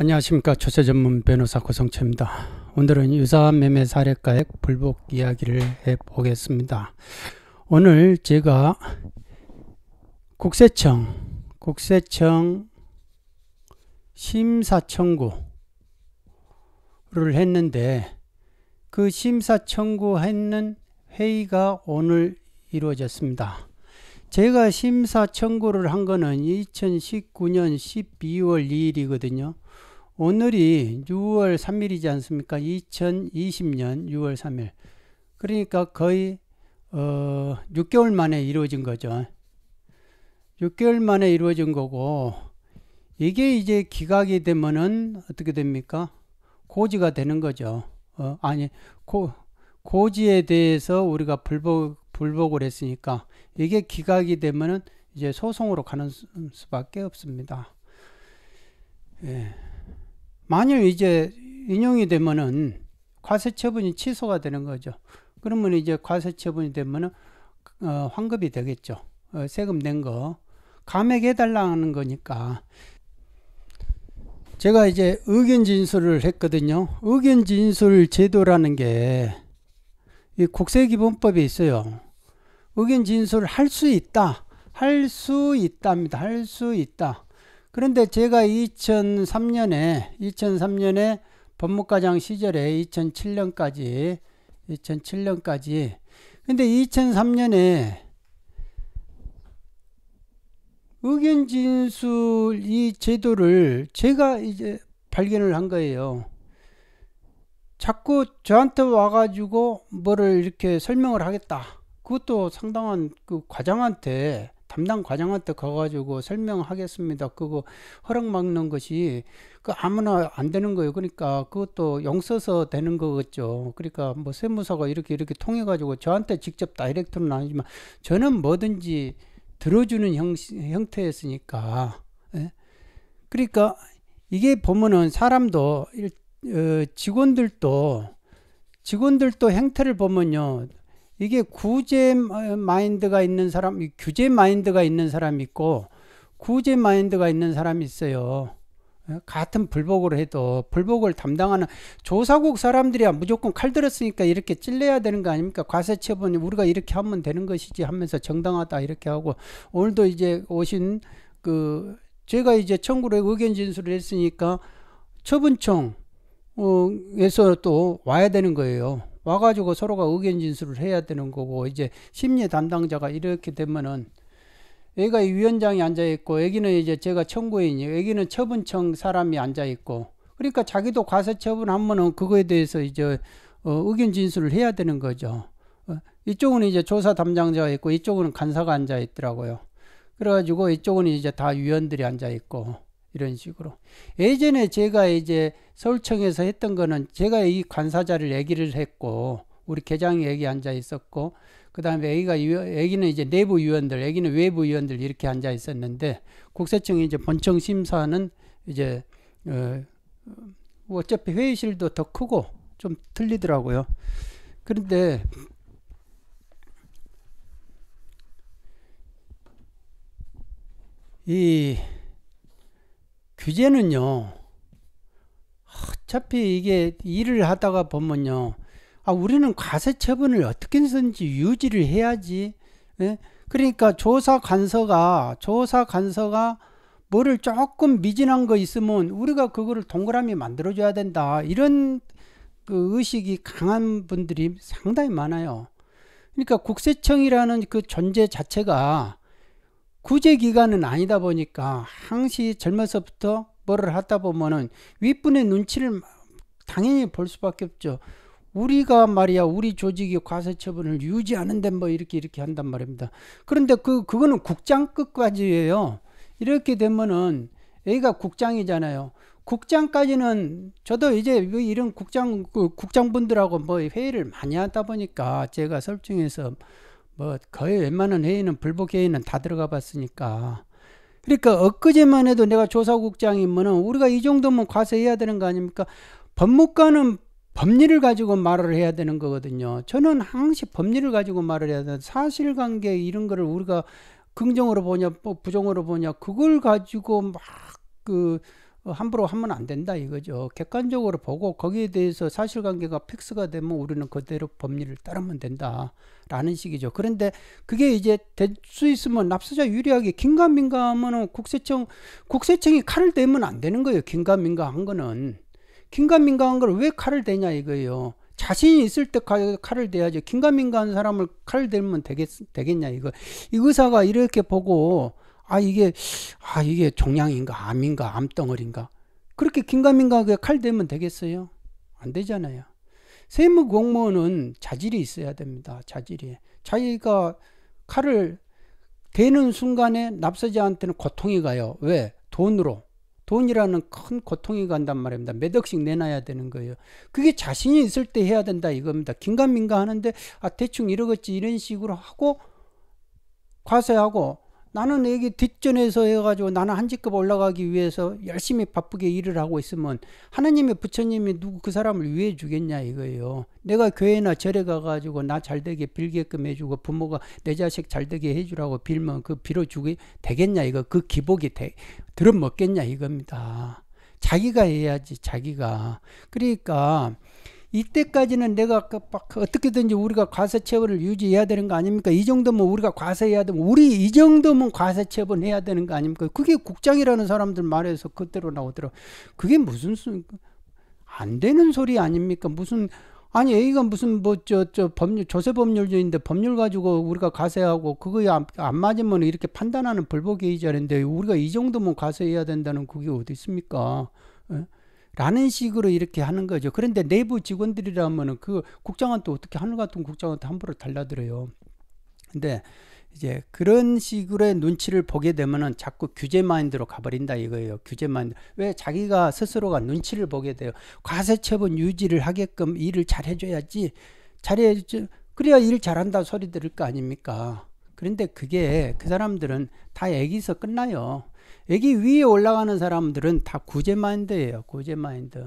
안녕하십니까 조세 전문 변호사 고성채입니다. 오늘은 유사한 매매 사례가액 불복 이야기를 해보겠습니다. 오늘 제가 국세청 국세청 심사 청구를 했는데 그 심사 청구했는 회의가 오늘 이루어졌습니다. 제가 심사 청구를 한 거는 2019년 12월 2일이거든요. 오늘이 6월 3일이지 않습니까? 2020년 6월 3일. 그러니까 거의 어, 6개월 만에 이루어진 거죠. 6개월 만에 이루어진 거고 이게 이제 기각이 되면은 어떻게 됩니까? 고지가 되는 거죠. 어, 아니 고, 고지에 대해서 우리가 불복 불복을 했으니까 이게 기각이 되면은 이제 소송으로 가는 수밖에 없습니다. 예. 만일 이제 인용이 되면은 과세 처분이 취소가 되는 거죠. 그러면 이제 과세 처분이 되면은 어, 환급이 되겠죠. 어, 세금 낸 거 감액해 달라는 거니까 제가 이제 의견 진술을 했거든요. 의견 진술 제도라는 게이 국세기본법에 있어요. 의견 진술을 할 수 있다. 할 수 있답니다. 할 수 있다. 그런데 제가 2003년에 2003년에 법무과장 시절에 2007년까지 2007년까지 근데 2003년에 의견 진술 이 제도를 제가 이제 발견을 한 거예요. 자꾸 저한테 와가지고 뭐를 이렇게 설명을 하겠다. 그것도 상당한 그 과장한테 담당 과장한테 가가지고 설명하겠습니다. 그거 허락 막는 것이 그 아무나 안 되는 거예요. 그러니까 그것도 용서서 되는 거겠죠. 그러니까 뭐 세무사가 이렇게 이렇게 통해가지고 저한테 직접 다이렉트는 아니지만 저는 뭐든지 들어주는 형, 형태였으니까. 예? 그러니까 이게 보면은 사람도 일, 어, 직원들도 직원들도 행태를 보면요. 이게 구제 마인드가 있는 사람, 규제 마인드가 있는 사람이 있고 구제 마인드가 있는 사람이 있어요. 예, 같은 불복을 해도 불복을 담당하는 조사국 사람들이야 무조건 칼 들었으니까 이렇게 찔러야 되는 거 아닙니까? 과세처분이 우리가 이렇게 하면 되는 것이지 하면서 정당하다 이렇게 하고 오늘도 이제 오신 그 제가 이제 청구를 의견 진술을 했으니까 처분청에서 또 와야 되는 거예요. 와가지고 서로가 의견 진술을 해야 되는 거고 이제 심리 담당자가 이렇게 되면은 애가 위원장이 앉아 있고 애기는 이제 제가 청구인이 애기는 처분청 사람이 앉아 있고 그러니까 자기도 과세 처분하면은 그거에 대해서 이제 어, 의견 진술을 해야 되는 거죠. 어, 이쪽은 이제 조사 담당자가 있고 이쪽은 간사가 앉아 있더라고요. 그래가지고 이쪽은 이제 다 위원들이 앉아 있고 이런 식으로. 예전에 제가 이제 서울청에서 했던 거는 제가 이 관사자를 얘기를 했고, 우리 계장이 애기 앉아 있었고, 그 다음에 애기가, 애기는 이제 내부 위원들, 애기는 외부 위원들 이렇게 앉아 있었는데, 국세청이 이제 본청 심사는 이제, 어, 어차피 회의실도 더 크고 좀 틀리더라고요. 그런데 이 규제는요. 어차피 이게 일을 하다가 보면요. 아, 우리는 과세 처분을 어떻게 쓰는지 유지를 해야지. 예? 그러니까 조사 간서가, 조사 간서가 뭐를 조금 미진한 거 있으면 우리가 그거를 동그라미 만들어줘야 된다. 이런 그 의식이 강한 분들이 상당히 많아요. 그러니까 국세청이라는 그 존재 자체가 구제기간은 아니다 보니까 항시 젊어서부터 뭐를 하다 보면은 윗분의 눈치를 당연히 볼 수밖에 없죠. 우리가 말이야 우리 조직이 과세처분을 유지하는데 뭐 이렇게 이렇게 한단 말입니다. 그런데 그 그거는 국장끝까지예요 이렇게 되면은 애가 국장이잖아요. 국장까지는 저도 이제 뭐 이런 국장 그 국장분들하고 뭐 회의를 많이 하다 보니까 제가 설중에서 뭐 거의 웬만한 회의는 불복 회의는 다 들어가 봤으니까 그러니까 엊그제만 해도 내가 조사국장이면은 우리가 이 정도면 과세해야 되는 거 아닙니까? 법무과는 법리를 가지고 말을 해야 되는 거거든요. 저는 항시 법리를 가지고 말을 해야 되는 사실관계 이런 거를 우리가 긍정으로 보냐 뭐 부정으로 보냐 그걸 가지고 막그 어, 함부로 하면 안 된다 이거죠. 객관적으로 보고 거기에 대해서 사실관계가 픽스가 되면 우리는 그대로 법리를 따르면 된다라는 식이죠. 그런데 그게 이제 될 수 있으면 납세자 유리하게 긴가민가하면은 국세청 국세청이 칼을 대면 안 되는 거예요. 긴가민가한 거는 긴가민가한 걸 왜 칼을 대냐 이거예요. 자신이 있을 때 칼을 대야죠. 긴가민가한 사람을 칼을 대면 되겠, 되겠냐 이거. 이 의사가 이렇게 보고 아 이게 아 이게 종양인가 암인가 암덩어리인가 그렇게 긴가민가하게 칼 대면 되겠어요? 안 되잖아요. 세무 공무원은 자질이 있어야 됩니다. 자질이 자기가 칼을 대는 순간에 납세자한테는 고통이 가요. 왜? 돈으로. 돈이라는 큰 고통이 간단 말입니다. 몇 억씩 내놔야 되는 거예요. 그게 자신이 있을 때 해야 된다 이겁니다. 긴가민가 하는데 아 대충 이러겠지 이런 식으로 하고 과세하고 나는 여기 뒷전에서 해가지고 나는 한 직급 올라가기 위해서 열심히 바쁘게 일을 하고 있으면 하나님의 부처님이 누구 그 사람을 위해 주겠냐 이거예요. 내가 교회나 절에 가가지고 나 잘되게 빌게끔 해주고 부모가 내 자식 잘되게 해주라고 빌면 그빌어주게 되겠냐 이거 그 기복이 되, 들어먹겠냐 이겁니다. 자기가 해야지 자기가. 그러니까 이때까지는 내가 그, 막 그 어떻게든지 우리가 과세 처분을 유지해야 되는 거 아닙니까? 이 정도면 우리가 과세해야 되면 우리 이 정도면 과세 처분해야 되는 거 아닙니까? 그게 국장이라는 사람들 말에서 그대로 나오더라. 그게 무슨 수, 안 되는 소리 아닙니까? 무슨 아니 A가 무슨 뭐 저 저 법률 조세 법률주인데 법률 가지고 우리가 과세하고 그거에 안, 안 맞으면 이렇게 판단하는 불복의이자인데 우리가 이 정도면 과세해야 된다는 그게 어디 있습니까? 에? 예? 라는 식으로 이렇게 하는 거죠. 그런데 내부 직원들이라면 그 국장한테 어떻게 하늘 같은 국장한테 함부로 달라들어요. 근데 이제 그런 식으로의 눈치를 보게 되면은 자꾸 규제 마인드로 가버린다 이거예요. 규제 마인드. 왜 자기가 스스로가 눈치를 보게 돼요. 과세처분 유지를 하게끔 일을 잘 해줘야지. 잘해야지. 그래야 일 잘한다 소리 들을 거 아닙니까? 그런데 그게 그 사람들은 다 애기서 끝나요. 여기 위에 올라가는 사람들은 다 구제 마인드예요. 구제 마인드.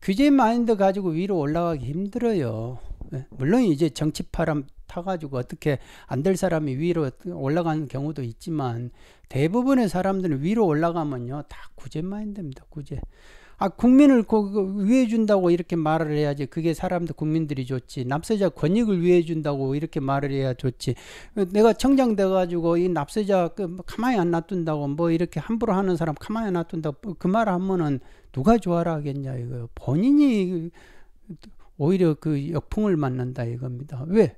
규제 마인드 가지고 위로 올라가기 힘들어요. 예, 물론 이제 정치파람 타가지고 어떻게 안 될 사람이 위로 올라가는 경우도 있지만 대부분의 사람들은 위로 올라가면요 다 구제 마인드입니다. 구제. 아 국민을 위해 준다고 이렇게 말을 해야지 그게 사람들 국민들이 좋지 납세자 권익을 위해 준다고 이렇게 말을 해야 좋지 내가 청장 돼가지고 이 납세자 그 가만히 안 놔둔다고 뭐 이렇게 함부로 하는 사람 가만히 안 놔둔다고 뭐 그말 하면은 누가 좋아라 하겠냐 이거요 본인이 오히려 그 역풍을 맞는다 이겁니다 왜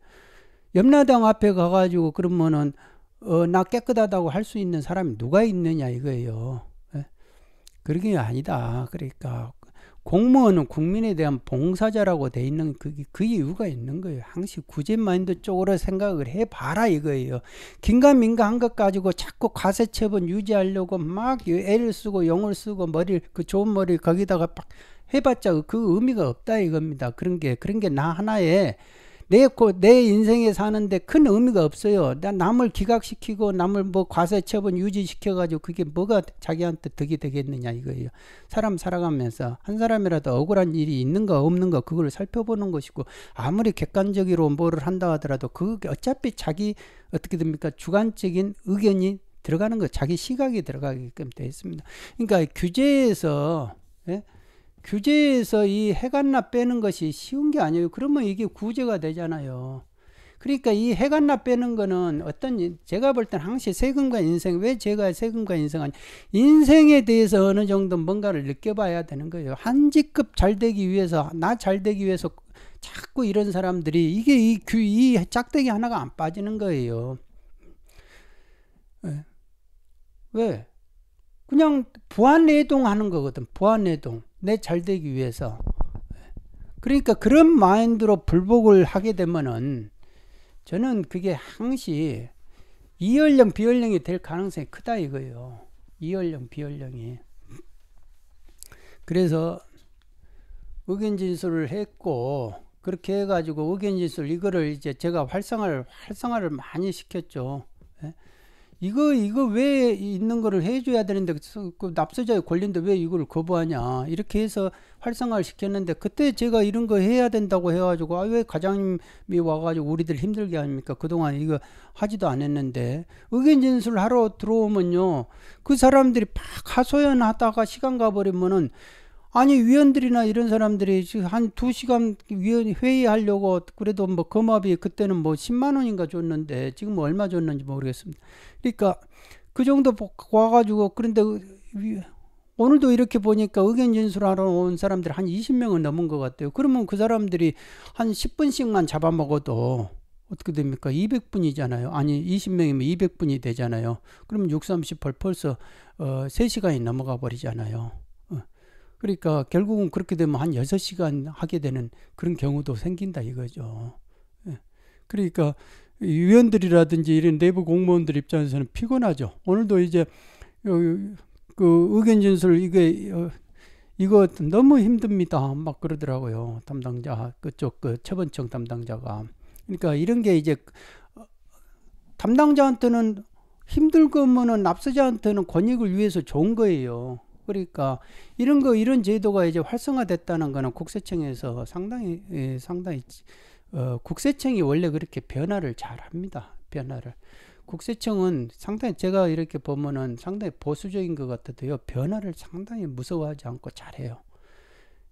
염라당 앞에 가가지고 그러면은 어, 나 깨끗하다고 할 수 있는 사람이 누가 있느냐 이거예요. 그런 게 아니다. 그러니까 공무원은 국민에 대한 봉사자라고 돼 있는 그게 그 이유가 있는 거예요. 항시 구제 마인드 쪽으로 생각을 해 봐라 이거예요. 긴가민가한 것 가지고 자꾸 과세 처분 유지하려고 막 애를 쓰고 용을 쓰고 머리를 그 좋은 머리를 거기다가 빡 해봤자 그 의미가 없다 이겁니다. 그런 게 그런 게 나 하나의 내, 내 인생에 사는데 큰 의미가 없어요. 나 남을 기각시키고 남을 뭐 과세처분 유지시켜가지고 그게 뭐가 자기한테 득이 되겠느냐 이거예요. 사람 살아가면서 한 사람이라도 억울한 일이 있는가 없는가 그걸 살펴보는 것이고 아무리 객관적으로 뭐를 한다 하더라도 그게 어차피 자기 어떻게 됩니까? 주관적인 의견이 들어가는 거 자기 시각이 들어가게끔 되어 있습니다. 그러니까 규제에서 예? 규제에서 이 해관나 빼는 것이 쉬운 게 아니에요. 그러면 이게 구제가 되잖아요. 그러니까 이 해관나 빼는 거는 어떤 제가 볼땐 항시 세금과 인생 왜 제가 세금과 인생은 인생에 대해서 어느 정도 뭔가를 느껴봐야 되는 거예요. 한 직급 잘 되기 위해서 나 잘 되기 위해서 자꾸 이런 사람들이 이게 이규이 짝대기 하나가 안 빠지는 거예요. 예. 왜? 그냥 부안내동 하는 거거든. 부안내동. 내잘 되기 위해서. 그러니까 그런 마인드로 불복을 하게 되면은 저는 그게 항시 이연령 비연령이 될 가능성이 크다 이거예요. 이연령 비연령이. 그래서 의견 진술을 했고 그렇게 해가지고 의견 진술 이거를 이제 제가 활성화를 활성화를 많이 시켰죠. 이거 이거 왜 있는 거를 해줘야 되는데 그 납세자의 권리인데 왜 이걸 거부하냐 이렇게 해서 활성화를 시켰는데 그때 제가 이런 거 해야 된다고 해가지고 아 왜 과장님이 와가지고 우리들 힘들게 합니까 그동안 이거 하지도 않았는데 의견 진술하러 들어오면요 그 사람들이 팍 하소연하다가 시간 가버리면은 아니 위원들이나 이런 사람들이 지금 한 두시간 위원 회의하려고 그래도 뭐 검업이 그때는 뭐 10만 원인가 줬는데 지금 얼마 줬는지 모르겠습니다. 그러니까 그 정도 와 가지고 그런데 오늘도 이렇게 보니까 의견 진술하러 온 사람들 한 20명은 넘은 것 같아요. 그러면 그 사람들이 한 10분씩만 잡아먹어도 어떻게 됩니까? 200분이잖아요. 아니 20명이면 200분이 되잖아요. 그럼 6, 38 벌써 어 3시간이 넘어가 버리잖아요. 그러니까 결국은 그렇게 되면 한 6시간 하게 되는 그런 경우도 생긴다 이거죠. 예. 그러니까 위원들이라든지 이런 내부 공무원들 입장에서는 피곤하죠. 오늘도 이제 어, 그 의견 진술 이게 어, 이거 너무 힘듭니다. 막 그러더라고요. 담당자 그쪽 그 처분청 담당자가. 그러니까 이런 게 이제 어, 담당자한테는 힘들거면은 납세자한테는 권익을 위해서 좋은 거예요. 그러니까 이런 거 이런 제도가 이제 활성화됐다는 거는 국세청에서 상당히 예, 상당히 어, 국세청이 원래 그렇게 변화를 잘 합니다. 변화를 국세청은 상당히 제가 이렇게 보면은 상당히 보수적인 것 같아도요 변화를 상당히 무서워하지 않고 잘해요.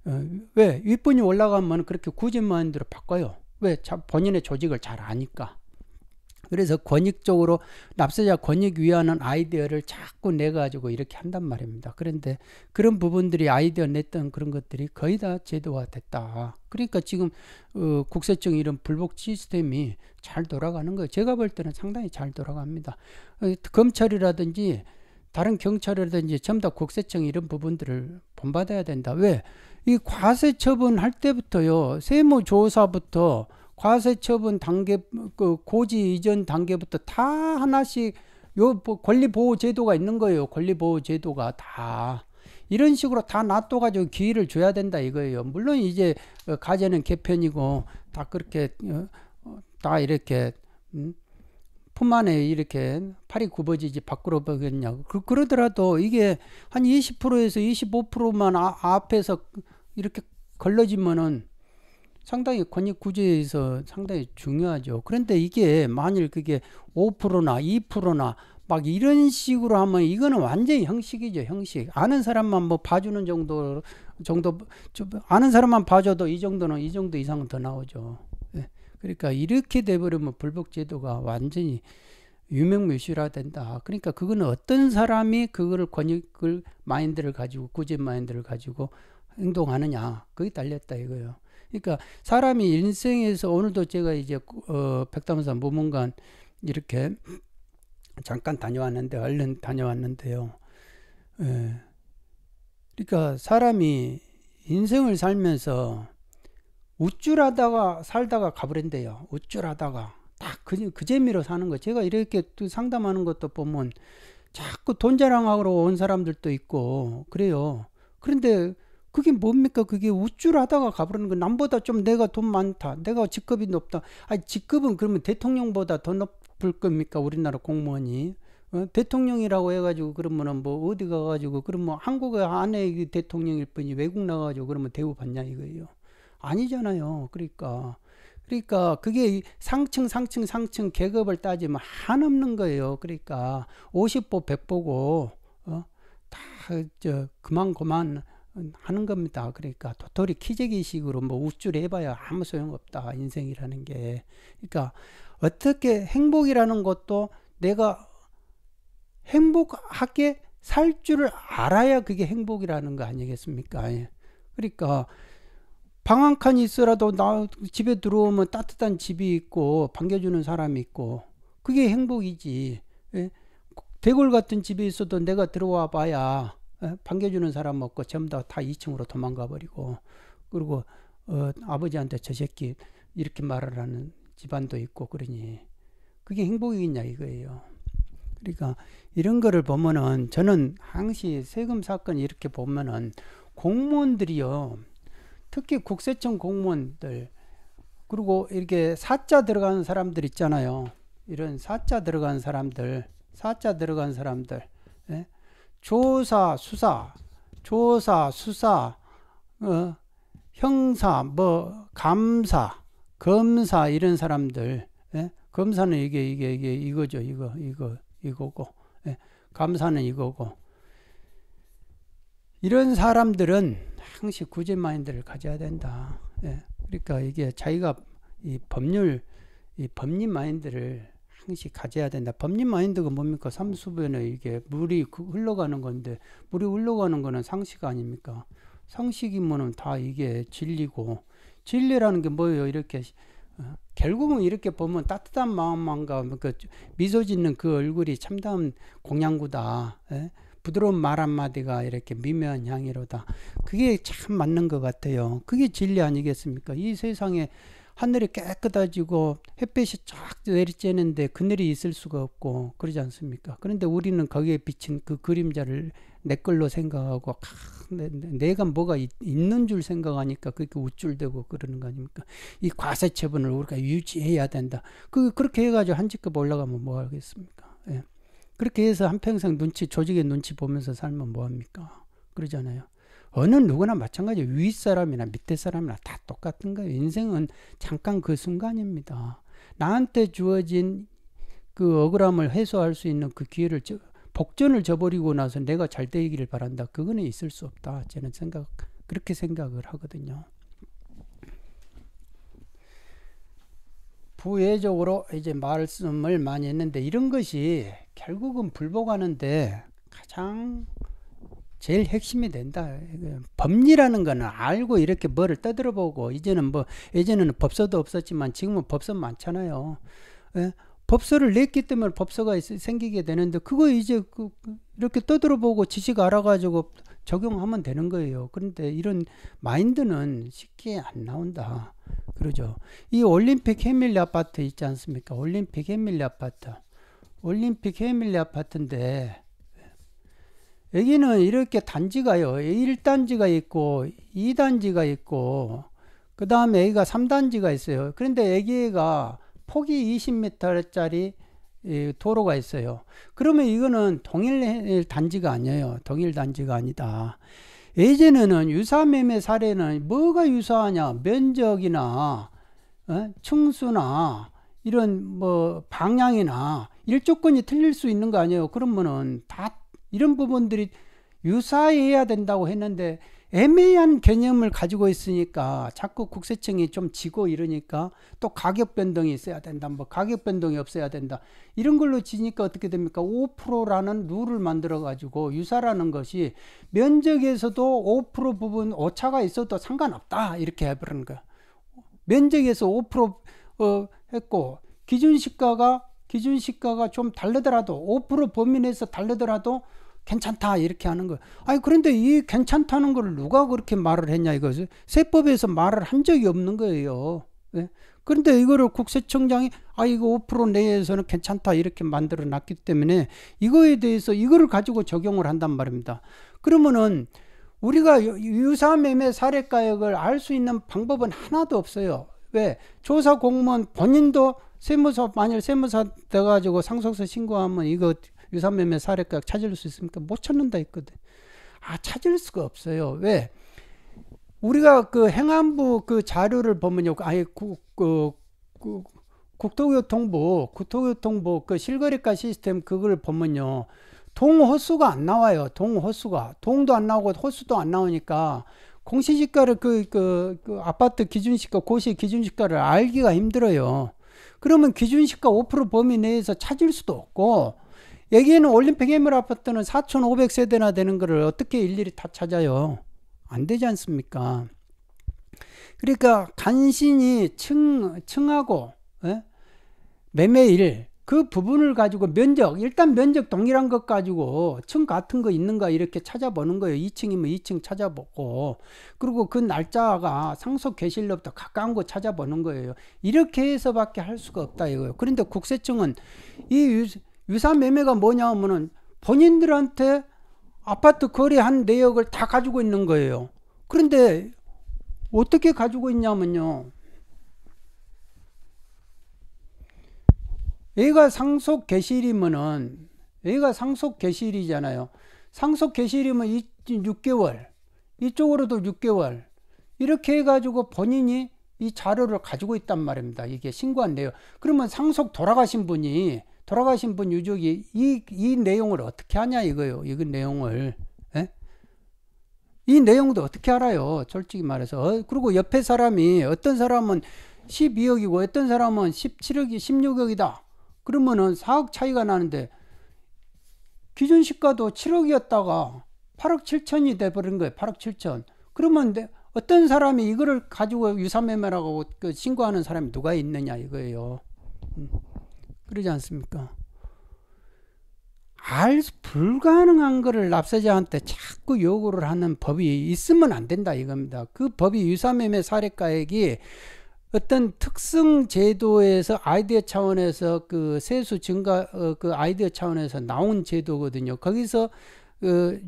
어, 왜 윗분이 올라가면 그렇게 굳이 마인드로 바꿔요. 왜 본인의 조직을 잘 아니까. 그래서 권익적으로 납세자 권익 위하는 아이디어를 자꾸 내 가지고 이렇게 한단 말입니다. 그런데 그런 부분들이 아이디어 냈던 그런 것들이 거의 다 제도화 됐다. 그러니까 지금 어, 국세청 이런 불복 시스템이 잘 돌아가는 거예요. 제가 볼 때는 상당히 잘 돌아갑니다. 어, 검찰이라든지 다른 경찰이라든지 전부 다 국세청 이런 부분들을 본받아야 된다. 왜? 이 과세 처분할 때부터요. 세무 조사부터 과세 처분 단계 그 고지 이전 단계부터 다 하나씩 요 권리 보호 제도가 있는 거예요. 권리 보호 제도가 다 이런 식으로 다 놔둬 가지고 기회를 줘야 된다 이거예요. 물론 이제 가재는 개편이고 다 그렇게 어, 어, 다 이렇게 음, 품 안에 이렇게 팔이 굽어지지 밖으로 보겠냐고 그, 그러더라도 이게 한 20%에서 25%만 아, 앞에서 이렇게 걸러지면은 상당히 권익 구제에서 상당히 중요하죠. 그런데 이게 만일 그게 5%나 2%나 막 이런 식으로 하면 이거는 완전히 형식이죠, 형식. 아는 사람만 뭐 봐주는 정도 정도 아는 사람만 봐줘도 이 정도는 이 정도 이상은 더 나오죠. 예. 그러니까 이렇게 돼버리면 불복 제도가 완전히 유명무실화 된다. 그러니까 그거는 어떤 사람이 그거를 권익을 마인드를 가지고 구제 마인드를 가지고 행동하느냐 그게 달렸다 이거예요. 그러니까 사람이 인생에서 오늘도 제가 이제 어, 백담산 무문관 이렇게 잠깐 다녀왔는데 얼른 다녀왔는데요. 예. 그러니까 사람이 인생을 살면서 우쭐하다가 살다가 가버린대요. 우쭐하다가 딱그 그 재미로 사는 거. 제가 이렇게 또 상담하는 것도 보면 자꾸 돈 자랑하러 온 사람들도 있고 그래요. 그런데 그게 뭡니까? 그게 우쭐하다가 가버리는 거. 남보다 좀 내가 돈 많다. 내가 직급이 높다. 아니, 직급은 그러면 대통령보다 더 높을 겁니까? 우리나라 공무원이. 어? 대통령이라고 해가지고 그러면은 뭐 어디 가가지고 그러면 뭐 한국 안에 대통령일 뿐이 외국 나가가지고 그러면 대우받냐 이거예요. 아니잖아요. 그러니까. 그러니까 그게 상층 상층 상층 계급을 따지면 한없는 거예요. 그러니까 50보 100보고 어? 다 저 그만 그만 하는 겁니다. 그러니까 도토리 키재기식으로 뭐 우쭐해봐야 아무 소용없다. 인생이라는 게. 그러니까 어떻게 행복이라는 것도 내가 행복하게 살 줄을 알아야 그게 행복이라는 거 아니겠습니까? 예. 그러니까 방한 칸이 있어라도 나 집에 들어오면 따뜻한 집이 있고 반겨주는 사람이 있고 그게 행복이지. 예? 대골 같은 집에 있어도 내가 들어와 봐야 예, 반겨주는 사람 없고 전부 다, 다 2층으로 도망가 버리고 그리고 어, 아버지한테 저 새끼 이렇게 말을 하는 집안도 있고 그러니 그게 행복이겠냐 이거예요. 그러니까 이런 거를 보면은 저는 항시 세금 사건 이렇게 보면은 공무원들이요. 특히 국세청 공무원들 그리고 이렇게 사자 들어간 사람들 있잖아요. 이런 사자 들어간 사람들, 사자 들어간 사람들, 예? 조사, 수사, 조사, 수사, 어, 형사, 뭐 감사, 검사 이런 사람들, 예? 검사는 이게 이게 이게 이거죠, 이거 이거 이거고, 예? 감사는 이거고. 이런 사람들은 항시 구제 마인드를 가져야 된다. 예. 그러니까 이게 자기가 이 법률, 이 법리 마인드를 항시 가져야 된다. 법리 마인드가 뭡니까? 삼수변에 이게 물이 그 흘러가는 건데 물이 흘러가는 거는 상식 아닙니까? 상식이면은 다 이게 진리고 진리라는 게 뭐예요? 이렇게 어? 결국은 이렇게 보면 따뜻한 마음만 가면 그 미소 짓는 그 얼굴이 참다운 공양구다. 에? 예? 부드러운 말 한마디가 이렇게 미묘한 향이로다. 그게 참 맞는 것 같아요. 그게 진리 아니겠습니까? 이 세상에 하늘이 깨끗해지고 햇빛이 쫙 내리쬐는데 그늘이 있을 수가 없고 그러지 않습니까? 그런데 우리는 거기에 비친 그 그림자를 내 걸로 생각하고 내가 뭐가 있, 는줄 생각하니까 그렇게 우쭐대고 그러는 거 아닙니까? 이 과세처분을 우리가 유지해야 된다. 그 그렇게 해가지고 한 집급 올라가면 뭐 하겠습니까? 예. 그렇게 해서 한평생 눈치 조직의 눈치 보면서 살면 뭐 합니까? 그러잖아요. 어느 누구나 마찬가지 윗사람이나 밑에 사람이나 다 똑같은 거예요. 인생은 잠깐 그 순간입니다. 나한테 주어진 그 억울함을 해소할 수 있는 그 기회를 저, 복전을 저버리고 나서 내가 잘 되기를 바란다. 그거는 있을 수 없다. 저는 생각 그렇게 생각을 하거든요. 부회적으로 이제 말씀을 많이 했는데 이런 것이 결국은 불복하는데 가장 제일 핵심이 된다. 법리라는 거는 알고 이렇게 뭐를 떠들어 보고 이제는 뭐 예전에는 법서도 없었지만 지금은 법서 많잖아요. 예? 법서를 냈기 때문에 법서가 생기게 되는데 그거 이제 그, 그 이렇게 떠들어 보고 지식 알아가지고 적용하면 되는 거예요. 그런데 이런 마인드는 쉽게 안 나온다. 그러죠. 이 올림픽 해밀리 아파트 있지 않습니까? 올림픽 해밀리 아파트. 올림픽 해밀리 아파트인데 여기는 이렇게 단지가요. 1단지가 있고 2단지가 있고 그 다음에 여기가 3단지가 있어요. 그런데 여기가 폭이 20m짜리 예, 도로가 있어요. 그러면 이거는 동일 단지가 아니에요. 동일 단지가 아니다. 예전에는 유사매매 사례는 뭐가 유사하냐 면적이나 어? 층수나 이런 뭐 방향이나 일조건이 틀릴 수 있는 거 아니에요 그러면은 다 이런 부분들이 유사해야 된다고 했는데 애매한 개념을 가지고 있으니까 자꾸 국세청이 좀 지고 이러니까 또 가격 변동이 있어야 된다. 뭐 가격 변동이 없어야 된다. 이런 걸로 지니까 어떻게 됩니까? 5%라는 룰을 만들어 가지고 유사라는 것이 면적에서도 5% 부분 오차가 있어도 상관없다. 이렇게 해버린는 거야. 면적에서 5% 어, 했고 기준 시가가 기준 시가가 좀 다르더라도 5% 범위 내에서 다르더라도 괜찮다 이렇게 하는 거. 아니 그런데 이 괜찮다는 걸 누가 그렇게 말을 했냐 이거지. 세법에서 말을 한 적이 없는 거예요. 예? 그런데 이거를 국세청장이 아 이거 5% 내에서는 괜찮다 이렇게 만들어 놨기 때문에 이거에 대해서 이거를 가지고 적용을 한단 말입니다. 그러면은 우리가 유사매매 사례 가액을 알 수 있는 방법은 하나도 없어요. 왜? 조사 공무원 본인도 세무서 만일 세무사 돼가지고 상속세 신고하면 이거 유산매매 사례가 찾을 수 있습니까? 못 찾는다 했거든. 아, 찾을 수가 없어요. 왜? 우리가 그 행안부 그 자료를 보면요. 아예 국, 그, 그, 국토교통부, 국토교통부 그 실거래가 시스템 그걸 보면요. 동호수가 안 나와요. 동호수가. 동도 안 나오고 호수도 안 나오니까 공시지가를 그, 그, 그 아파트 기준시가, 고시 기준시가를 알기가 힘들어요. 그러면 기준시가 5% 범위 내에서 찾을 수도 없고 여기에는 올림픽 해물 아파트는 4,500세대나 되는 거를 어떻게 일일이 다 찾아요? 안 되지 않습니까? 그러니까 간신히 층, 층하고 에? 예? 매매일 그 부분을 가지고 면적 일단 면적 동일한 것 가지고 층 같은 거 있는가 이렇게 찾아보는 거예요 2층이면 2층 찾아보고 그리고 그 날짜가 상속 개실로부터 가까운 거 찾아보는 거예요 이렇게 해서밖에 할 수가 없다 이거예요 그런데 국세청은 이 유사 매매가 뭐냐 하면은 본인들한테 아파트 거래한 내역을 다 가지고 있는 거예요. 그런데 어떻게 가지고 있냐면요. 애가 상속 개시이면은 애가 상속 개시이잖아요 상속 개시이면 6개월, 이쪽으로도 6개월 이렇게 해가지고 본인이 이 자료를 가지고 있단 말입니다. 이게 신고한 내요 그러면 상속 돌아가신 분이 돌아가신 분 유족이 이, 이 내용을 어떻게 하냐 이거요. 이건 내용을. 에? 예? 이 내용도 어떻게 알아요? 솔직히 말해서. 어, 그리고 옆에 사람이 어떤 사람은 12억이고 어떤 사람은 17억이 16억이다. 그러면은 4억 차이가 나는데 기준 시가도 7억이었다가 8억 7천이 돼버린 거예요. 8억 7천. 그러면 어떤 사람이 이거를 가지고 유사매매라고 그 신고하는 사람이 누가 있느냐 이거예요. 음. 그러지 않습니까? 알 불가능한 것을 납세자한테 자꾸 요구를 하는 법이 있으면 안 된다 이겁니다. 그 법이 유사매매 사례가액이 어떤 특성 제도에서 아이디어 차원에서 그 세수 증가 어, 그 아이디어 차원에서 나온 제도거든요. 거기서 그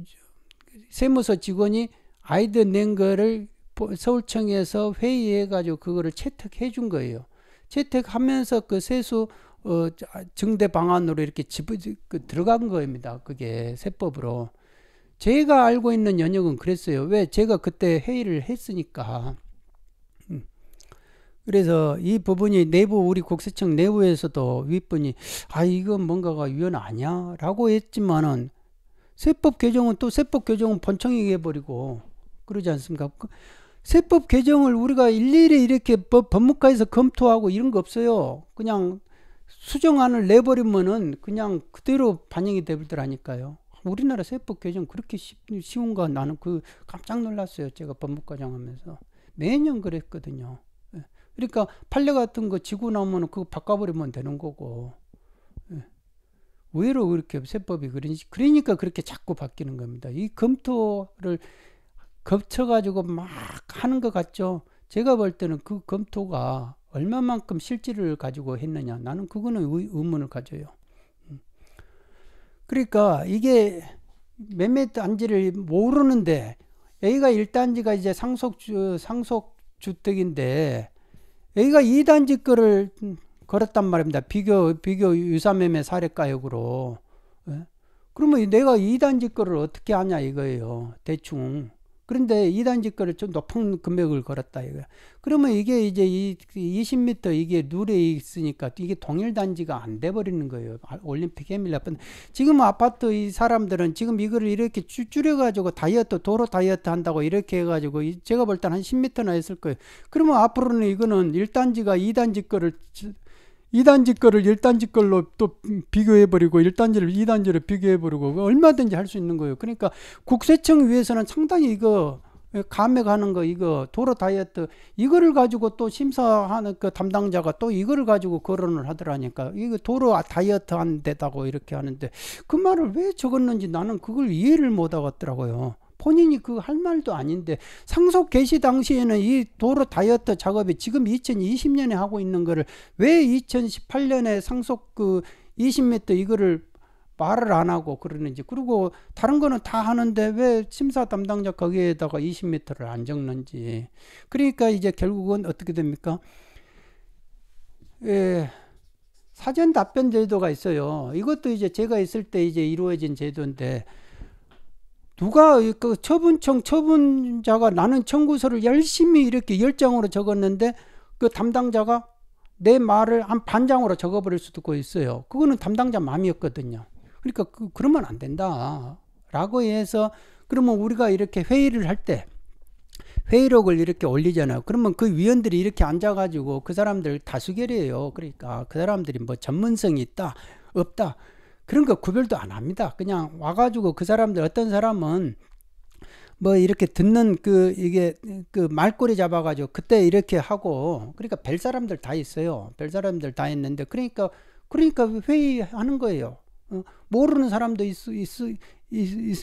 세무서 직원이 아이디어 낸 거를 서울청에서 회의해 가지고 그거를 채택해 준 거예요. 채택하면서 그 세수 어, 증대 방안으로 이렇게 집어 그 들어간 겁니다. 그게 세법으로. 제가 알고 있는 연역은 그랬어요. 왜 제가 그때 회의를 했으니까. 음. 그래서 이 부분이 내부 우리 국세청 내부에서도 윗분이 아 이건 뭔가가 위헌 아니야라고 했지만은 세법 개정은 또 세법 개정은 번청이 해버리고 그러지 않습니까? 그 세법 개정을 우리가 일일이 이렇게 법, 법무과에서 검토하고 이런 거 없어요. 그냥 수정안을 내버리면은 그냥 그대로 반영이 되더라니까요. 우리나라 세법 개정 그렇게 쉬, 운가 나는 그 깜짝 놀랐어요. 제가 법무과장 하면서 매년 그랬거든요. 예. 그러니까 판례 같은 거 지고 나오면 그거 바꿔버리면 되는 거고. 예. 의외로 그렇게 세법이 그런지 그러니까 그렇게 자꾸 바뀌는 겁니다. 이 검토를 겁쳐가지고 막 하는 것 같죠. 제가 볼 때는 그 검토가 얼마만큼 실질을 가지고 했느냐 나는 그거는 의, 문을 가져요. 음. 그러니까 이게 몇몇 단지를 모르는데 A가 1단지가 이제 상속 상속 주택인데 A가 2단지 거를 걸었단 말입니다. 비교 비교 유사매매 사례가역으로 예? 그러면 내가 2단지 거를 어떻게 하냐 이거예요. 대충. 그런데 2단지 거를 좀 높은 금액을 걸었다 이거야. 그러면 이게 이제 이 20m 이게 룰에 있으니까 이게 동일 단지가 안 돼 버리는 거예요. 아, 올림픽 해밀라뿐 지금 아파트 이 사람들은 지금 이거를 이렇게 줄여 가지고 다이어트 도로 다이어트 한다고 이렇게 해 가지고 제가 볼 땐 한 10m나 했을 거예요. 그러면 앞으로는 이거는 1단지가 2단지 거를 2단지 거를 1단지 걸로 또 비교해버리고 1단지를 2단지로 비교해버리고 얼마든지 할 수 있는 거예요. 그러니까 국세청 위에서는 상당히 이거 감액하는 거 이거 도로 다이어트 이거를 가지고 또 심사하는 그 담당자가 또 이거를 가지고 거론을 하더라니까 이거 도로 다이어트 한 데다고 이렇게 하는데 그 말을 왜 적었는지 나는 그걸 이해를 못 하겠더라고요. 본인이 그 할 말도 아닌데 상속 개시 당시에는 이 도로 다이어트 작업이 지금 2020년에 하고 있는 거를 왜 2018년에 상속 그 20m 이거를 말을 안 하고 그러는지 그리고 다른 거는 다 하는데 왜 심사 담당자 거기에다가 20m를 안 적는지 그러니까 이제 결국은 어떻게 됩니까? 예. 사전 답변 제도가 있어요. 이것도 이제 제가 있을 때 이제 이루어진 제도인데 누가 그 처분청 처분자가 나는 청구서를 열심히 이렇게 열장으로 적었는데 그 담당자가 내 말을 한 반장으로 적어버릴 수도 있어요. 고있 그거는 담당자 마음이었거든요. 그러니까 그, 그러면 안 된다. 라고 해서 그러면 우리가 이렇게 회의를 할 때 회의록을 이렇게 올리잖아요. 그러면 그 위원들이 이렇게 앉아가지고 그 사람들 다수결이에요. 그러니까 그 사람들이 뭐 전문성이 있다, 없다. 그런 거 구별도 안 합니다. 그냥 와가지고 그 사람들 어떤 사람은 뭐 이렇게 듣는 그 이게 그 말꼬리 잡아가지고 그때 이렇게 하고 그러니까 별 사람들 다 있어요. 별 사람들 다 있는데 그러니까 그러니까 회의하는 거예요. 어, 모르는 사람도 있, 있, 있, 있,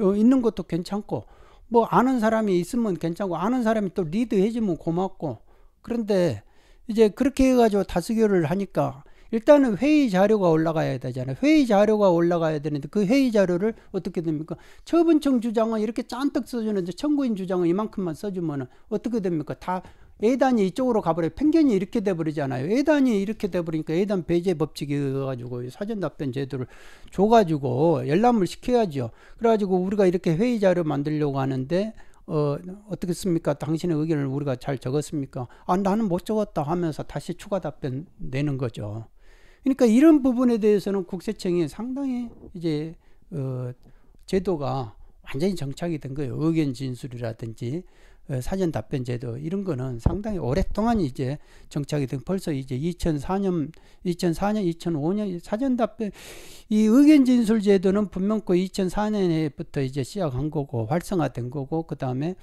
어, 있는 것도 괜찮고 뭐 아는 사람이 있으면 괜찮고 아는 사람이 또 리드해주면 고맙고 그런데 이제 그렇게 해가지고 다수결을 하니까 일단은 회의 자료가 올라가야 되잖아요. 회의 자료가 올라가야 되는데 그 회의 자료를 어떻게 됩니까? 처분청 주장은 이렇게 잔뜩 써주는데 청구인 주장은 이만큼만 써주면 어떻게 됩니까? 다 A단이 이쪽으로 가버려 요 편견이 이렇게 돼버리잖아요. A단이 이렇게 돼버리니까 A단 배제 법칙이의가지고 사전 답변 제도를 줘가지고 열람을 시켜야죠. 그래가지고 우리가 이렇게 회의 자료 만들려고 하는데 어, 어떻겠습니까? 당신의 의견을 우리가 잘 적었습니까? 아, 나는 못 적었다 하면서 다시 추가 답변 내는 거죠. 그러니까 이런 부분에 대해서는 국세청이 상당히 이제 어 제도가 완전히 정착이 된 거예요. 의견 진술이라든지 어, 사전 답변 제도 이런 거는 상당히 오랫동안 이제 정착이 된 벌써 이제 2004년 2004년 2005년 사전 답변 이 의견 진술 제도는 분명 그 2004년에부터 이제 시작한 거고 활성화된 거고 그다음에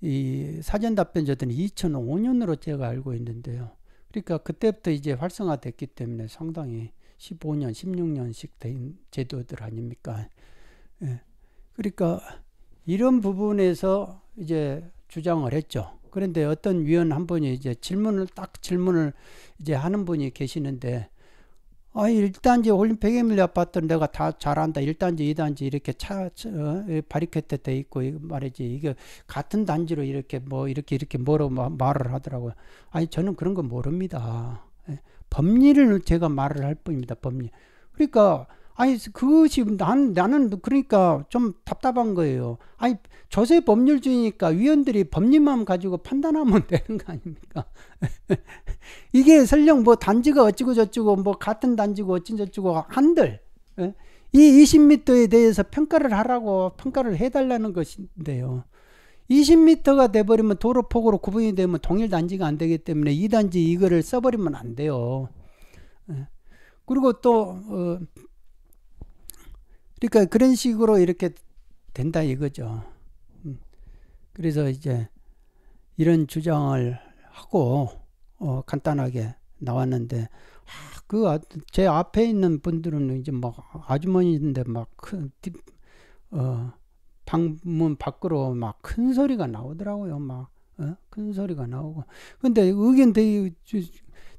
이 사전 답변 제도는 2005년으로 제가 알고 있는데요. 그러니까 그때부터 이제 활성화됐기 때문에 상당히 15년, 16년씩 된 제도들 아닙니까? 예. 그러니까 이런 부분에서 이제 주장을 했죠. 그런데 어떤 위원 한 분이 이제 질문을 딱 질문을 이제 하는 분이 계시는데 아, 어, 1단지 올림픽 에밀리 아파트 내가 다 잘한다. 1단지, 2단지 이렇게 차, 차 어, 바리케트 돼 있고, 이거 말이지. 이게 같은 단지로 이렇게 뭐, 이렇게, 이렇게 뭐로 마, 말을 하더라고요. 아니, 저는 그런 거 모릅니다. 예. 법리를 제가 말을 할 뿐입니다. 법리. 그러니까, 아니 그 지금 난 나는 그러니까 좀 답답한 거예요. 아니 조세 법률주의니까 위원들이 법률만 가지고 판단하면 되는 거 아닙니까? 이게 설령 뭐 단지가 어찌고 저찌고 뭐 같은 단지고 어찌 저찌고 한들 예? 이 20m에 대해서 평가를 하라고 평가를 해달라는 것인데요. 20m가 돼버리면 도로폭으로 구분이 되면 동일 단지가 안 되기 때문에 이 단지 이거를 써버리면 안 돼요. 예? 그리고 또 어, 그러니까 그런 식으로 이렇게 된다 이거죠. 음. 그래서 이제 이런 주장을 하고 어 간단하게 나왔는데 아, 그제 아, 앞에 있는 분들은 이제 막 아주머니인데 막큰어 방문 밖으로 막 큰 소리가 나오더라고요. 막큰 어? 소리가 나오고 근데 의견 되게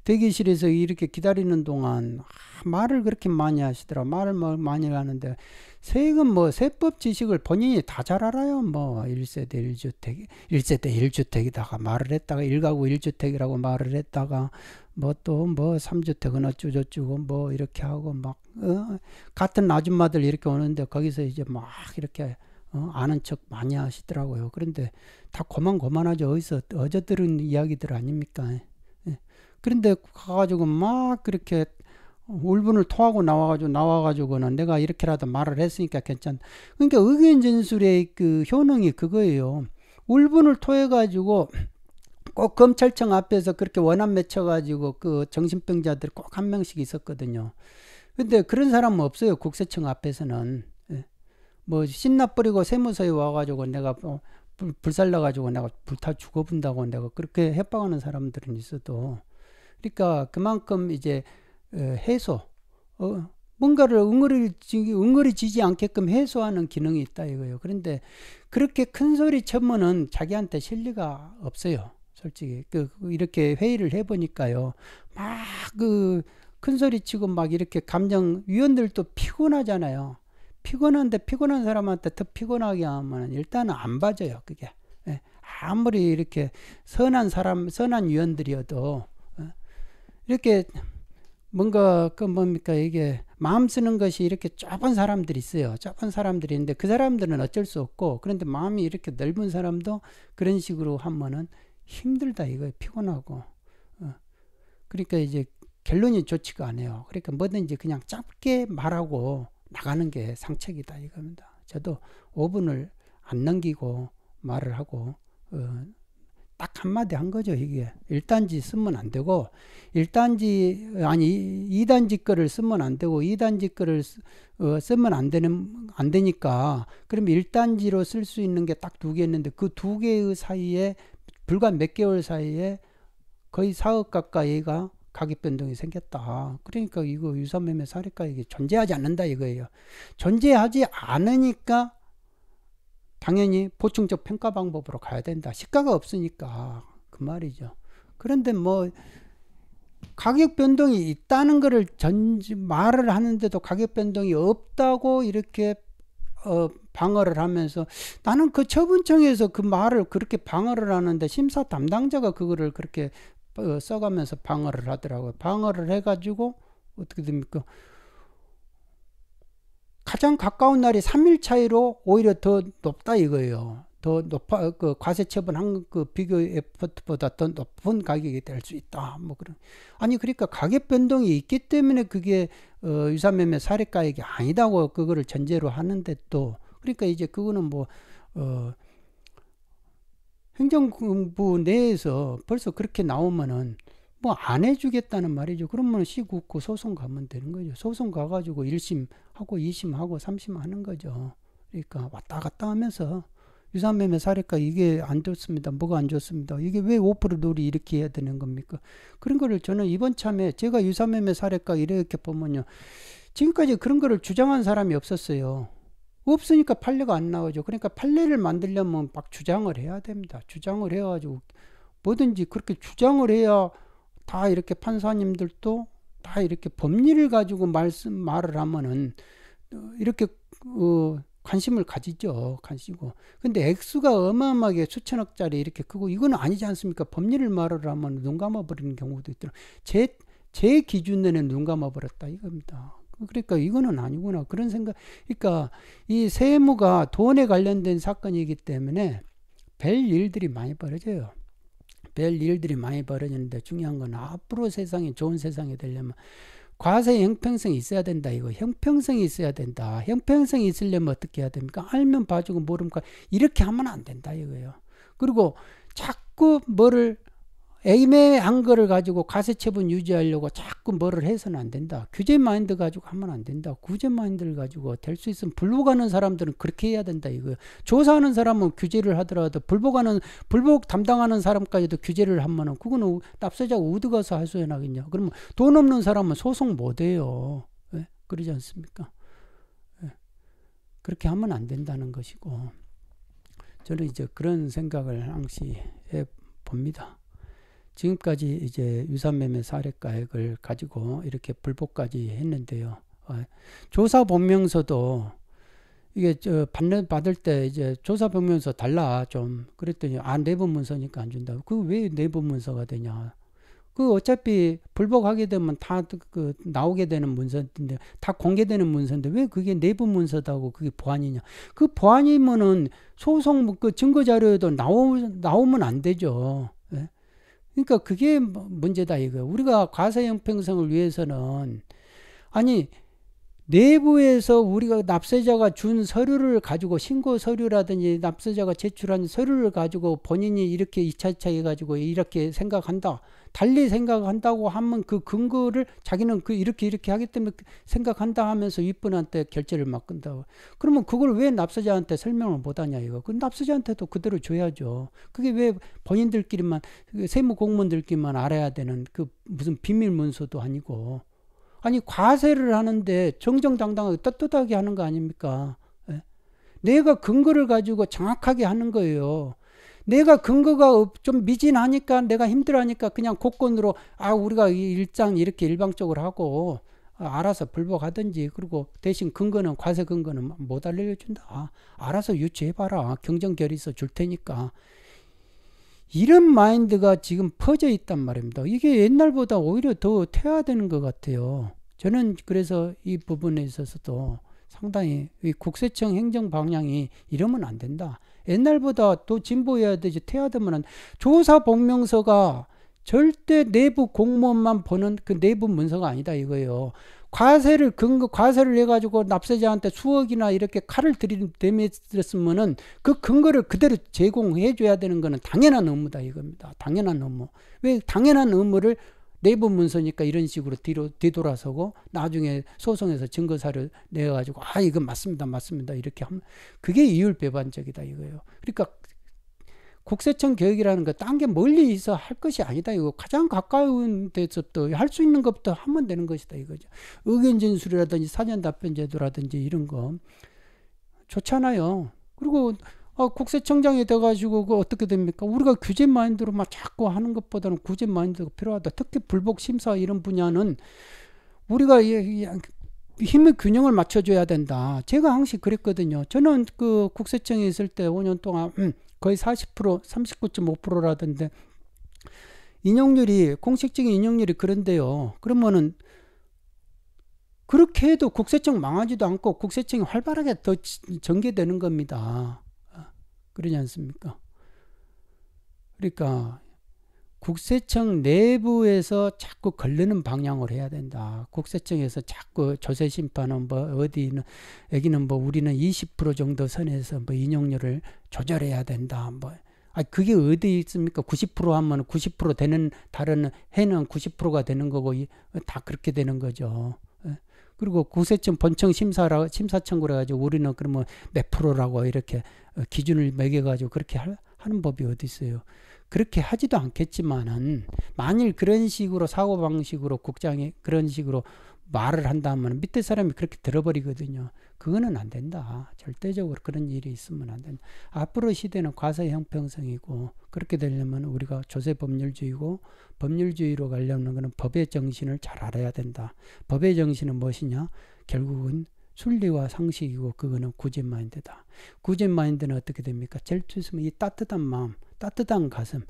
대기실에서 이렇게 기다리는 동안 아, 말을 그렇게 많이 하시더라. 말을 뭐 많이 하는데 세금 뭐 세법 지식을 본인이 다 잘 알아요. 뭐 1세대 1주택, 1세대 1주택이다가 말을 했다가 1가구 1주택이라고 말을 했다가 뭐 또뭐 뭐 3주택은 어쩌고저쩌고 뭐 이렇게 하고 막 어? 같은 아줌마들 이렇게 오는데 거기서 이제 막 이렇게 어? 아는 척 많이 하시더라고요. 그런데 다 고만고만하죠. 어디서 어저 들은 이야기들 아닙니까? 그런데 가가지고 막 그렇게 울분을 토하고 나와가지고 나와가지고는 내가 이렇게라도 말을 했으니까 괜찮. 그러니까 의견 진술의 그 효능이 그거예요. 울분을 토해가지고 꼭 검찰청 앞에서 그렇게 원한 맺혀가지고 그 정신병자들 꼭 한 명씩 있었거든요. 근데 그런 사람은 없어요. 국세청 앞에서는. 예. 뭐 신나 버리고 세무서에 와가지고 내가 뭐 불, 살라가지고 내가 불타 죽어본다고 내가 그렇게 협박하는 사람들은 있어도 그러니까 그만큼 이제 어, 해소 어, 뭔가를 응어리지, 응어리지지 않게끔 해소하는 기능이 있다 이거예요. 그런데 그렇게 큰 소리 쳐면은 자기한테 실리가 없어요. 솔직히 그, 그 이렇게 회의를 해보니까요. 막 그 큰 소리 치고 막 이렇게 감정 위원들도 피곤하잖아요. 피곤한데 피곤한 사람한테 더 피곤하게 하면 일단은 안 봐줘요. 그게 예, 아무리 이렇게 선한 사람 선한 위원들이어도 이렇게 뭔가 그 뭡니까 이게 마음 쓰는 것이 이렇게 좁은 사람들이 있어요. 좁은 사람들이 있는데 그 사람들은 어쩔 수 없고 그런데 마음이 이렇게 넓은 사람도 그런 식으로 하면은 힘들다 이거 피곤하고 어. 그러니까 이제 결론이 좋지가 않아요. 그러니까 뭐든지 그냥 짧게 말하고 나가는 게 상책이다 이겁니다. 저도 5분을 안 넘기고 말을 하고 어, 딱 한마디 한 거죠, 이게. 1단지 쓰면 안 되고, 1단지, 아니, 2단지 거를 쓰면 안 되고, 2단지 거를 어, 쓰면 안 되는, 안 되니까, 그럼 1단지로 쓸 수 있는 게 딱 두 개 있는데, 그 두 개의 사이에, 불과 몇 개월 사이에 거의 사억 가까이가 가격 변동이 생겼다. 그러니까 이거 유사매매 사례가 이게 존재하지 않는다 이거예요. 존재하지 않으니까 당연히 보충적 평가 방법으로 가야 된다. 시가가 없으니까 그 말이죠. 그런데 뭐 가격 변동이 있다는 것을 전 말을 하는데도 가격 변동이 없다고 이렇게 어, 방어를 하면서 나는 그 처분청에서 그 말을 그렇게 방어를 하는데 심사 담당자가 그거를 그렇게 어, 써가면서 방어를 하더라고요. 방어를 해가지고 어떻게 됩니까? 가장 가까운 날이 3일 차이로 오히려 더 높다 이거예요. 더 높아 그 과세 처분한 그 비교 에포트보다 더 높은 가격이 될 수 있다. 뭐 그런 아니 그러니까 가격 변동이 있기 때문에 그게 어, 유사매매 사례가액이 아니다고 그거를 전제로 하는데 또 그러니까 이제 그거는 뭐 어, 행정부 내에서 벌써 그렇게 나오면은 뭐안 해주겠다는 말이죠. 그러면 시국고 소송 가면 되는 거죠. 소송 가가지고 1심하고 2심하고 3심 하는 거죠. 그러니까 왔다 갔다 하면서 유산매매 사례가 이게 안 좋습니다. 뭐가 안 좋습니다. 이게 왜5% 놀이 이렇게 해야 되는 겁니까? 그런 거를 저는 이번 참에 제가 유산매매 사례가 이렇게 보면요. 지금까지 그런 거를 주장한 사람이 없었어요. 없으니까 판례가 안 나오죠. 그러니까 판례를 만들려면 막 주장을 해야 됩니다. 주장을 해가지고 뭐든지 그렇게 주장을 해야 다 이렇게 판사님들도 다 이렇게 법리를 가지고 말씀 말을 하면은 이렇게 어, 관심을 가지죠. 관심고. 근데 액수가 어마어마하게 수천억짜리 이렇게 크고 이건 아니지 않습니까? 법리를 말을 하면 눈 감아 버리는 경우도 있더라고. 제, 제 기준에는 눈 감아 버렸다 이겁니다. 그러니까 이거는 아니구나. 그런 생각. 그러니까 이 세무가 돈에 관련된 사건이기 때문에 별 일들이 많이 벌어져요. 별 일들이 많이 벌어지는데 중요한 건 앞으로 세상이 좋은 세상이 되려면 과세 형평성이 있어야 된다 이거 형평성이 있어야 된다 형평성이 있으려면 어떻게 해야 됩니까 알면 봐주고 모르니까 이렇게 하면 안 된다 이거예요 그리고 자꾸 뭐를 애매한 거를 가지고 가세처분 유지하려고 자꾸 뭐를 해서는 안 된다. 규제 마인드 가지고 하면 안 된다. 구제 마인드를 가지고 될 수 있으면 불복하는 사람들은 그렇게 해야 된다 이거예 조사하는 사람은 규제를 하더라도 불복하는 불복 담당하는 사람까지도 규제를 하면은 그거는 납세자가 어디 가서 할소연하겠냐. 그러면 돈 없는 사람은 소송 못 해요. 네? 예? 그러지 않습니까? 네. 그렇게 하면 안 된다는 것이고 저는 이제 그런 생각을 항시 해 봅니다. 지금까지 이제 유산매매 사례 가액을 가지고 이렇게 불복까지 했는데요. 어, 조사 보면서도 이게 저 받는 받을 때 이제 조사 보면서 달라 좀 그랬더니 아 내부 문서니까 안 준다. 그왜 내부 문서가 되냐? 그 어차피 불복하게 되면 다그 그 나오게 되는 문서인데 다 공개되는 문서인데 왜 그게 내부 문서다고 그게 보안이냐? 그 보안이면은 소송 뭐 그 증거 자료에도 나오 나오면 안 되죠. 그러니까 그게 뭐 문제다 이거. 우리가 과세 형평성을 위해서는 아니 내부에서 우리가 납세자가 준 서류를 가지고 신고 서류라든지 납세자가 제출한 서류를 가지고 본인이 이렇게 이차이차 해가지고 이렇게 생각한다. 달리 생각한다고 하면 그 근거를 자기는 그 이렇게 이렇게 하기 때문에 생각한다 하면서 윗분한테 결제를 맡 끈다고. 그러면 그걸 왜 납세자한테 설명을 못하냐 이거. 그 납세자한테도 그대로 줘야죠. 그게 왜 본인들끼리만 그 세무 공무원들끼리만 알아야 되는 그 무슨 비밀 문서도 아니고. 아니 과세를 하는데 정정당당하게 떳떳하게 하는 거 아닙니까? 예? 내가 근거를 가지고 정확하게 하는 거예요. 내가 근거가 좀 미진하니까 내가 힘들어하니까 그냥 고권으로아 우리가 일장 이렇게 일방적으로 하고 아, 알아서 불복하든지 그리고 대신 근거는 과세 근거는 못 알려준다. 알아서 유치해봐라. 경쟁 결의서 줄 테니까 이런 마인드가 지금 퍼져 있단 말입니다. 이게 옛날보다 오히려 더 퇴화되는 것 같아요. 저는 그래서 이 부분에 있어서도 상당히 국세청 행정 방향이 이러면 안 된다. 옛날보다 또 진보해야 되지 퇴화되면 조사 복명서가 절대 내부 공무원만 보는 그 내부 문서가 아니다 이거예요. 과세를 근거 그 과세를 해 가지고 납세자한테 수억이나 이렇게 칼을 들이대면으면은 그 근거를 그대로 제공해 줘야 되는 거는 당연한 의무다 이겁니다. 당연한 의무왜 당연한 의무를 내부 문서니까 이런 식으로 뒤로 뒤돌아서고 나중에 소송에서 증거 사료내 가지고 아 이건 맞습니다. 맞습니다. 이렇게 하면 그게 이율배반적이다 이거예요. 그러니까 국세청 개혁이라는 거딴 게 멀리 있어 할 것이 아니다. 이거 가장 가까운 데서또할수 있는 것부터 하면 되는 것이다. 이거죠. 의견 진술이라든지 사전 답변 제도라든지 이런 거 좋잖아요. 그리고 어, 국세청장이 돼가지고 그 어떻게 됩니까? 우리가 규제 마인드로 막 자꾸 하는 것보다는 구제 마인드가 필요하다. 특히 불복 심사 이런 분야는 우리가 이, 힘의 균형을 맞춰줘야 된다. 제가 항상 그랬거든요. 저는 그 국세청에 있을 때 5년 동안 음, 거의 40% 39.5%라던데 인용률이 공식적인 인용률이 그런데요. 그러면은 그렇게 해도 국세청 망하지도 않고 국세청이 활발하게 더 전개되는 겁니다. 아, 그러지 않습니까? 그러니까 국세청 내부에서 자꾸 걸르는 방향으로 해야 된다. 국세청에서 자꾸 조세 심판은 뭐 어디는 여기는 뭐 우리는 20% 정도 선에서 뭐 인용률을 조절해야 된다. 뭐 아, 그게 어디 있습니까? 90% 하면 90% 되는 다른 해는 90%가 되는 거고 다 그렇게 되는 거죠. 예. 그리고 국세청 본청 심사라 심사 청그래 가지고 우리는 그러면 몇 프로라고 이렇게 기준을 매겨 가지고 그렇게 하는 법이 어디 있어요? 그렇게 하지도 않겠지만은 만일 그런 식으로 사고 방식으로 국장이 그런 식으로 말을 한다면 밑에 사람이 그렇게 들어버리거든요. 그거는 안 된다. 절대적으로 그런 일이 있으면 안 된다. 앞으로 시대는 과세 형평성이고 그렇게 되려면 우리가 조세 법률주의고 법률주의로 가려는 것은 법의 정신을 잘 알아야 된다. 법의 정신은 무엇이냐? 결국은 순리와 상식이고 그거는 구제 마인드다. 구제 마인드는 어떻게 됩니까? 절투스면이 따뜻한 마음, 따뜻한 가슴,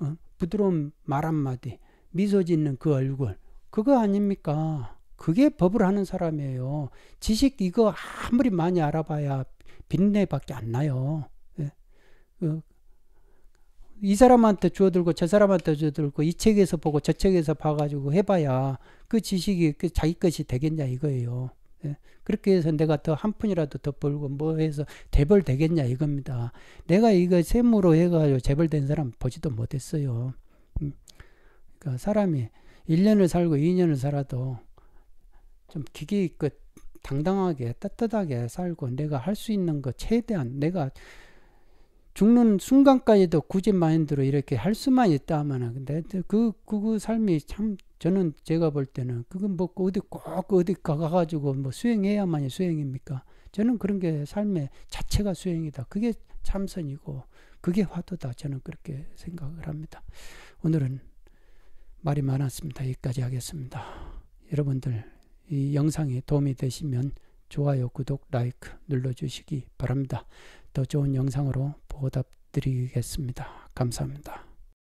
어? 부드러운 말 한마디, 미소 짓는 그 얼굴, 그거 아닙니까? 그게 법을 하는 사람이에요. 지식 이거 아무리 많이 알아봐야 빈내밖에 안 나요. 예. 어, 이 사람한테 주어들고 저 사람한테 주어들고 이 책에서 보고 저 책에서 봐가지고 해봐야 그 지식이 그 자기 것이 되겠냐 이거예요. 예. 그렇게 해서 내가 더 한 푼이라도 더 벌고 뭐 해서 재벌 되겠냐 이겁니다. 내가 이거 셈으로 해가지고 재벌 된 사람 보지도 못했어요. 음, 그러니까 사람이 1년을 살고 2년을 살아도 좀기계 있고 당당하게 따뜻하게 살고 내가 할 수 있는 것 최대한 내가 죽는 순간까지도 굳이 마인드로 이렇게 할 수만 있다면은 근데 그, 그, 그 삶이 참 저는 제가 볼 때는 그건 뭐 그 어디 꼭 그 어디 가가지고 뭐 수행해야만이 수행입니까? 저는 그런 게 삶의 자체가 수행이다. 그게 참선이고 그게 화두다. 저는 그렇게 생각을 합니다. 오늘은 말이 많았습니다. 여기까지 하겠습니다. 여러분들 이 영상이 도움이 되시면 좋아요, 구독, 라이크 눌러주시기 바랍니다. 더 좋은 영상으로 보답드리겠습니다. 감사합니다.